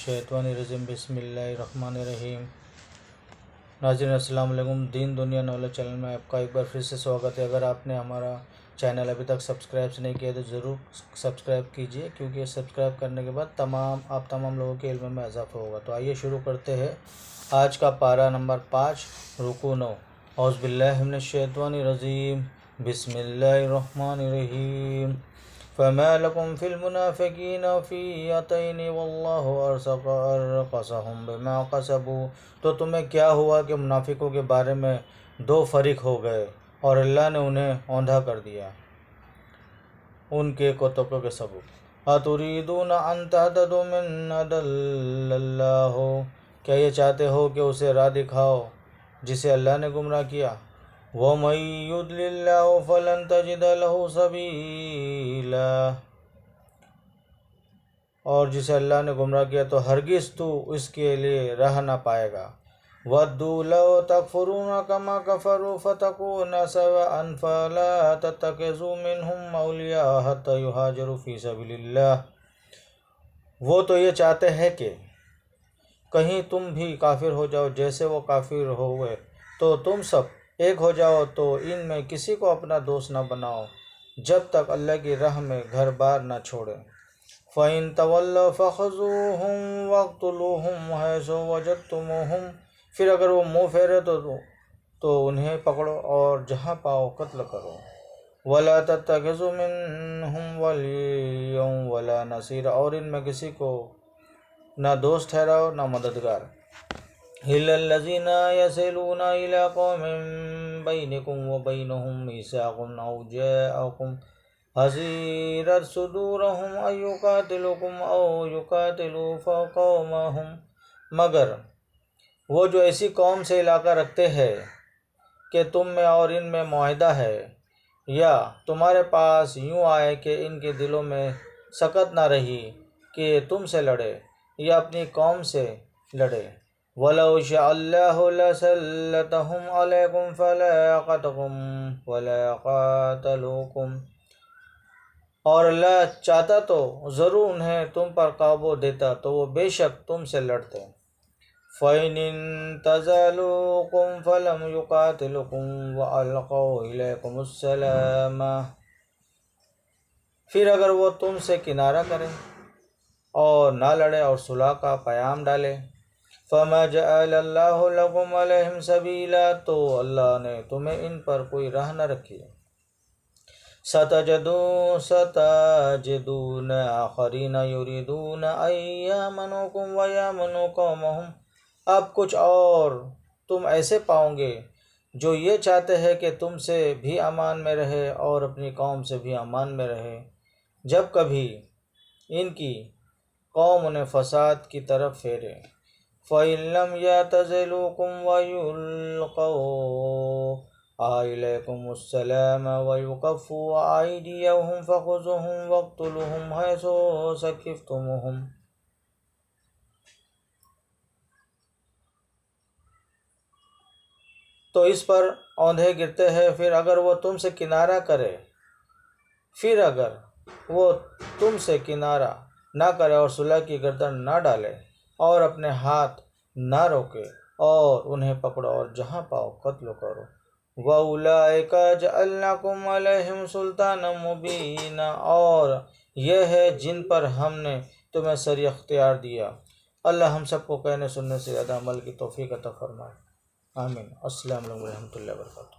शैतवानरज़म बसमीम नाजिन असल दीन दुनिया नॉलेज चैनल में आपका एक बार फिर से स्वागत है अगर आपने हमारा चैनल अभी तक सब्सक्राइब नहीं किया तो ज़रूर सब्सक्राइब कीजिए क्योंकि सब्सक्राइब करने के बाद तमाम आप तमाम लोगों के इल्म में इजाफा होगा तो आइए शुरू करते हैं आज का पारा नंबर पाँच रुकू नौ औज़बिल्लिमिनशैतवानरजीम बसमिल्लर فما لكم في المنافقين فئتين والله أرسق أرقصهم بما قصبوا तो तुम्हें क्या हुआ कि मुनाफिकों के बारे में दो फरीक हो गए और अल्लाह ने उन्हें औंधा कर दिया उनके कोतकों के सबूत अतुरीदून अंतदुमिन हो क्या ये चाहते हो कि उसे राह दिखाओ जिसे अल्लाह ने गुमराह किया ومن يضلل الله فلن تجد له सबीला और जिसे अल्लाह ने गुमराह किया तो हरगिज़ तू इसके लिए रह ना पाएगा वदूलो तकफरून कमा कफरू फतको न सव अनफला तकजुमिन मौलिया तहाजरूफ़ी सबीला वो तो ये चाहते हैं कि कहीं तुम भी काफिर हो जाओ जैसे वो काफिर हो गए तो तुम सब एक हो जाओ तो इन में किसी को अपना दोस्त न बनाओ जब तक अल्लाह की राह में घर बार न छोड़े फ़ैन तवल फो हम वक्तलू हम सो वजत तुम फिर अगर वो मुँह फेरे तो तो उन्हें पकड़ो और जहाँ पाओ कत्ल करो वला तजुमिन हम वली वला नसीर और इनमें किसी को ना दोस्त ठहराओ ना मददगार إلا الذين يصلون إلى قوم بينكم وبينهم ميثاق أو جاءكم حسيرت صدورهم أن يقاتلكم أو يقاتلوا فقومهم مگر وہ جو ایسی قوم سے علاقہ رکھتے ہیں کہ تم میں اور ان میں معاہدہ ہے یا تمہارے پاس یوں آئے کہ ان کے دلوں میں سکت نہ رہی کہ تم سے لڑے یا اپنی قوم سے لڑے ولو شاء الله لسلطهم عليكم فلا قتكم ولا قاتلوكم और अल्लाह चाहता तो ज़रूर उन्हें तुम पर काबू देता तो वो बेशक तुमसे लड़ते फ़ैन तजलुकुम फलम युकातिलुकुम वलकम फिर अगर वो तुमसे किनारा करें और ना लड़े और सुलह का प्याम डाले फमा जल्लाम सबीला तो अल्लाह ने तुम्हें इन पर कोई राह न रखी सतजदू सताजदून आखरीन न अया मनोकुम वया मनोकमहम अब कुछ और तुम ऐसे पाओगे जो ये चाहते हैं कि तुमसे भी अमान में रहे और अपनी कौम से भी अमान में रहे जब कभी इनकी कौम उन्हें फसाद की तरफ फेरे فإن لم يعتزلوكم ويلقوا إليكم السلام ويكفوا أيديهم فخذوهم واقتلوهم حيث سكفتموهم तो इस पर औंधे गिरते हैं फिर अगर वो तुमसे किनारा करे फिर अगर वो तुमसे किनारा ना करे और सुलह की गर्दन ना डाले और अपने हाथ ना रोके और उन्हें पकड़ो और जहाँ पाओ कत्ल करो वलाकुम सुल्तान मुबीन और यह है जिन पर हमने तुम्हें सर अख्तियार दिया अल्लाह हम सबको कहने सुनने से ज़्यादा अमल की तोफ़ी का तफरमा आमीन अस्सलाम वालेकुम रहमतुल्लाहि